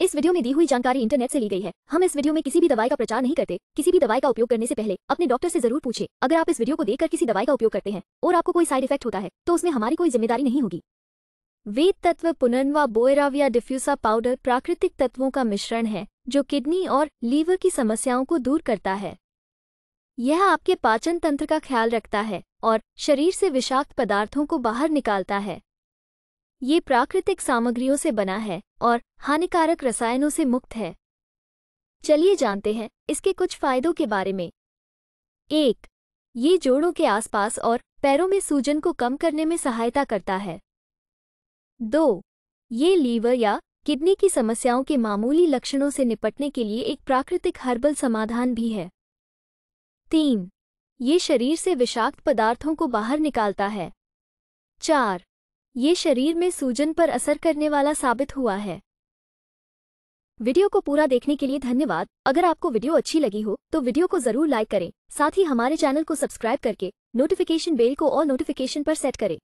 इस वीडियो में दी हुई जानकारी इंटरनेट से ली गई है हम इस वीडियो में किसी भी दवाई का प्रचार नहीं करते किसी भी दवाई का उपयोग करने से पहले अपने डॉक्टर से जरूर पूछे अगर आप इस वीडियो को देखकर किसी दवाई का उपयोग करते हैं और आपको कोई साइड इफेक्ट होता है तो उसमें हमारी कोई जिम्मेदारी नहीं होगी वेद तत्व पुनर्वा बोयराविया डिफ्यूसा पाउडर प्राकृतिक तत्वों का मिश्रण है जो किडनी और लीवर की समस्याओं को दूर करता है यह आपके पाचन तंत्र का ख्याल रखता है और शरीर से विषाक्त पदार्थों को बाहर निकालता है ये प्राकृतिक सामग्रियों से बना है और हानिकारक रसायनों से मुक्त है चलिए जानते हैं इसके कुछ फायदों के बारे में एक ये जोड़ों के आसपास और पैरों में सूजन को कम करने में सहायता करता है दो ये लीवर या किडनी की समस्याओं के मामूली लक्षणों से निपटने के लिए एक प्राकृतिक हर्बल समाधान भी है तीन ये शरीर से विषाक्त पदार्थों को बाहर निकालता है चार ये शरीर में सूजन पर असर करने वाला साबित हुआ है वीडियो को पूरा देखने के लिए धन्यवाद अगर आपको वीडियो अच्छी लगी हो तो वीडियो को जरूर लाइक करें साथ ही हमारे चैनल को सब्सक्राइब करके नोटिफिकेशन बेल को और नोटिफिकेशन पर सेट करें